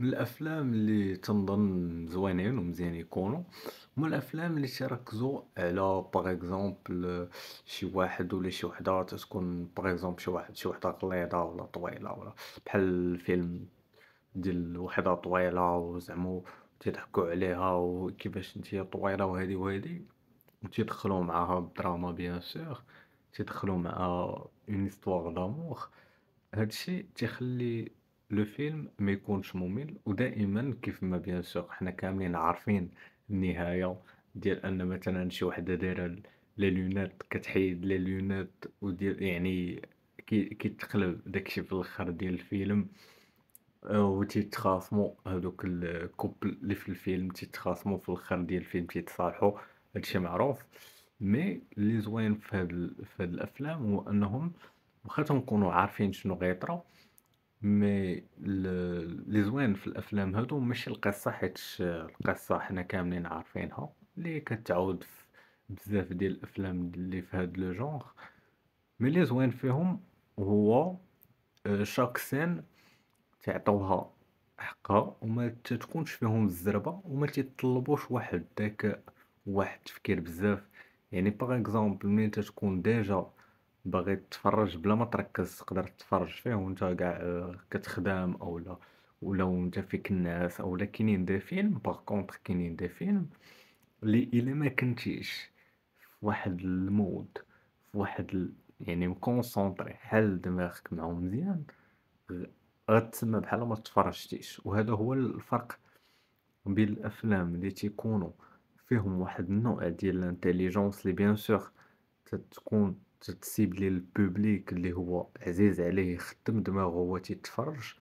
من الافلام اللي تنظن زوينين ومزيان يكونوا هما الافلام اللي تركزوا على باغ اكزومبل شي واحد ولا شي وحده تتكون باغ اكزومبل شي واحد شي وحده قليضه ولا طويله ولا بحال الفيلم ديال وحده طويله وزعمو تضحكوا عليها وكيفاش انت طويله وهذه وهذه وتيدخلوا معاها الدراما بيان سور تيدخلوا معها اون استوار دامور هادشي تيخلي لو فيلم ما يكونش ممل ودائما كيف ما بيان سور حنا كاملين عارفين النهايه ديال ان مثلا شي وحده دايره لي لونات كتحيد لي لونات وديال يعني كي كيتقلب داكشي في الاخر ديال الفيلم آه، و تيتخاصمو هذوك الكوبل اللي في الفيلم تيتخاصمو في الاخر ديال الفيلم تيتصالحو هادشي معروف مي لي زوين في هاد في هاد الافلام هو انهم واخا تنكونو عارفين شنو غيطرا مي لي زوين في الافلام هادو ماشي القصه حيت القصه حنا كاملين عارفينها اللي كتعاود في بزاف ديال الافلام اللي في هاد لو جونغ مي لي زوين فيهم هو آه، شاك سين تعطوها حقها وما تتكونش فيهم الزربه وما تيطلبوش واحد الذكاء واحد التفكير بزاف يعني باغ اكزومبل ملي تتكون ديجا باغي تتفرج بلا ما تركز تقدر تتفرج فيه وانت كاع آه، كتخدم لا ولا وانت فيك الناس او كاينين دي فيلم باغ كونطخ كاينين دي فيلم اللي الا ما كنتيش في واحد المود في واحد يعني مكونسونطري حل دماغك معاهم مزيان غتسمى بحال ما تفرجتيش وهذا هو الفرق بين الافلام اللي تيكونوا فيهم واحد النوع ديال الانتيليجونس اللي بيان سور تتكون التسيب للبوبليك اللي هو عزيز عليه يخدم دماغه هو تيتفرج